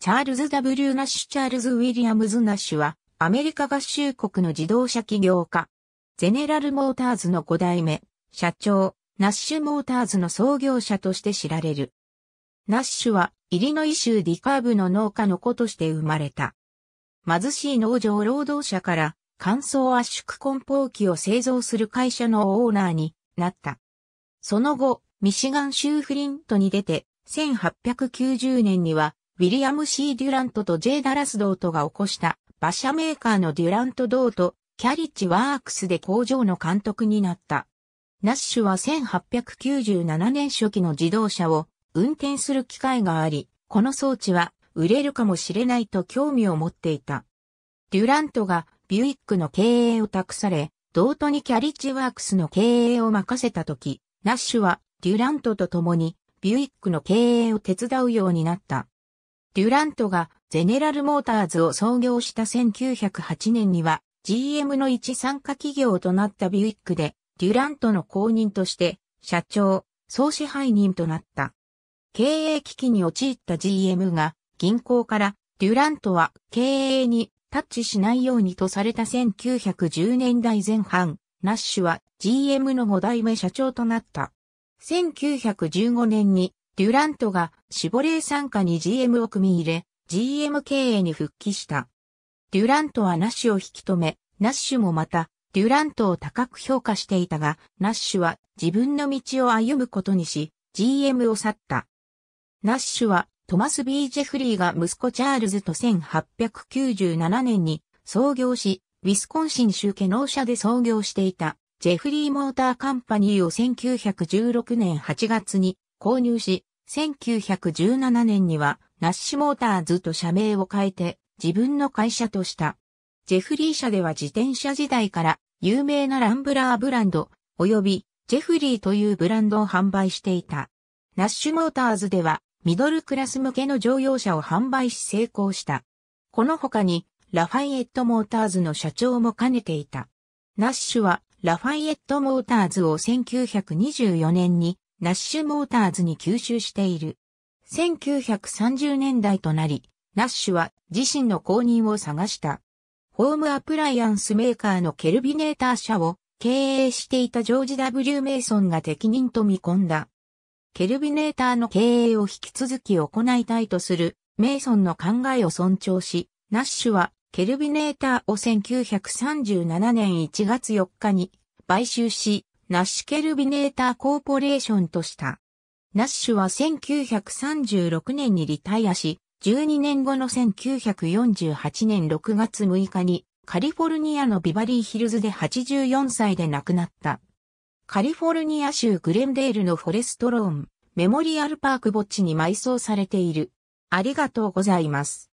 チャールズ W ナッシュ・チャールズ・ウィリアムズ・ナッシュは、アメリカ合衆国の自動車企業家、ゼネラル・モーターズの5代目、社長、ナッシュ・モーターズの創業者として知られる。ナッシュは、イリノイ州ディカーブの農家の子として生まれた。貧しい農場労働者から、乾燥圧縮梱包機を製造する会社のオーナーになった。その後、ミシガン州フリントに出て、1890年にはウィリアム・ C・ デュラントと J・ ダラス・ドートが起こした馬車メーカーのデュラント・ドート、キャリッジ・ワークスで工場の監督になった。ナッシュは1897年初期の自動車を運転する機会があり、この装置は売れるかもしれないと興味を持っていた。デュラントがビュイックの経営を託され、ドートにキャリッジワークスの経営を任せたとき、ナッシュはデュラントと共にビュイックの経営を手伝うようになった。デュラントがゼネラルモーターズを創業した1908年には GM の一参加企業となったビュイックでデュラントの後任として社長、総支配人となった。経営危機に陥った GM が銀行からデュラントは経営にタッチしないようにとされた1910年代前半、ナッシュは GM の5代目社長となった。1915年にデュラントがシボレー参加に GM を組み入れ、GM 経営に復帰した。デュラントはナッシュを引き止め、ナッシュもまた、デュラントを高く評価していたが、ナッシュは自分の道を歩むことにし、GM を去った。ナッシュはトマス・ B・ ジェフリーが息子チャールズと1897年に創業し、ウィスコンシン州ケノー社で創業していたジェフリー・モーター・カンパニーを1916年8月に購入し、1917年にはナッシュモーターズと社名を変えて自分の会社とした。ジェフリー社では自転車時代から有名なランブラーブランド及びジェフリーというブランドを販売していた。ナッシュモーターズではミドルクラス向けの乗用車を販売し成功した。この他にラファイエットモーターズの社長も兼ねていた。ナッシュはラファイエットモーターズを1924年にナッシュモーターズに吸収している。1930年代となり、ナッシュは自身の後任を探した。ホームアプライアンスメーカーのケルビネーター社を経営していたジョージ W. メイソンが適任と見込んだ。ケルビネーターの経営を引き続き行いたいとするメイソンの考えを尊重し、ナッシュはケルビネーターを1937年1月4日に買収し、ナッシュケルビネーターコーポレーションとした。ナッシュは1936年にリタイアし、12年後の1948年6月6日にカリフォルニアのビバリーヒルズで84歳で亡くなった。カリフォルニア州グレンデールのフォレストローンメモリアルパーク墓地に埋葬されている。ありがとうございます。